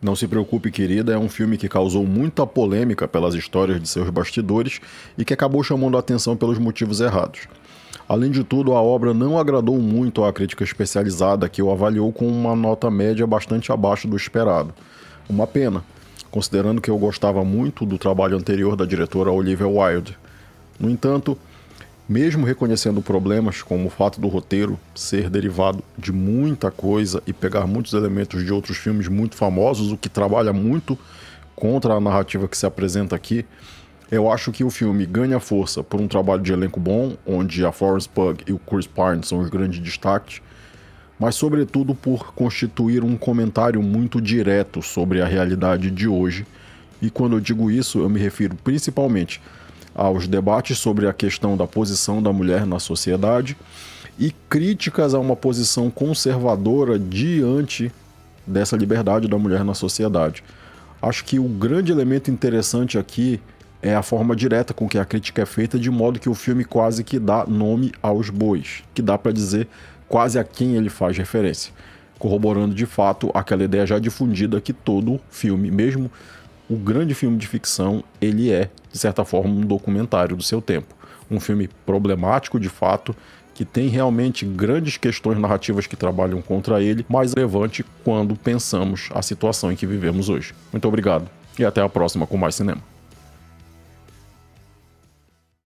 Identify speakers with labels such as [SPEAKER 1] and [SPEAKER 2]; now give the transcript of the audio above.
[SPEAKER 1] Não se preocupe, querida, é um filme que causou muita polêmica pelas histórias de seus bastidores e que acabou chamando a atenção pelos motivos errados. Além de tudo, a obra não agradou muito à crítica especializada, que o avaliou com uma nota média bastante abaixo do esperado. Uma pena, considerando que eu gostava muito do trabalho anterior da diretora Olivia Wilde. No entanto, mesmo reconhecendo problemas como o fato do roteiro ser derivado de muita coisa e pegar muitos elementos de outros filmes muito famosos, o que trabalha muito contra a narrativa que se apresenta aqui, eu acho que o filme ganha força por um trabalho de elenco bom, onde a Florence Pugh e o Chris Pine são os grandes destaques, mas sobretudo por constituir um comentário muito direto sobre a realidade de hoje. E quando eu digo isso, eu me refiro principalmente aos debates sobre a questão da posição da mulher na sociedade e críticas a uma posição conservadora diante dessa liberdade da mulher na sociedade. Acho que o grande elemento interessante aqui é a forma direta com que a crítica é feita, de modo que o filme quase que dá nome aos bois, que dá para dizer quase a quem ele faz referência, corroborando de fato aquela ideia já difundida que todo filme, mesmo o grande filme de ficção, ele é, de certa forma, um documentário do seu tempo. Um filme problemático de fato, que tem realmente grandes questões narrativas que trabalham contra ele, mas relevante quando pensamos a situação em que vivemos hoje. Muito obrigado e até a próxima com mais cinema.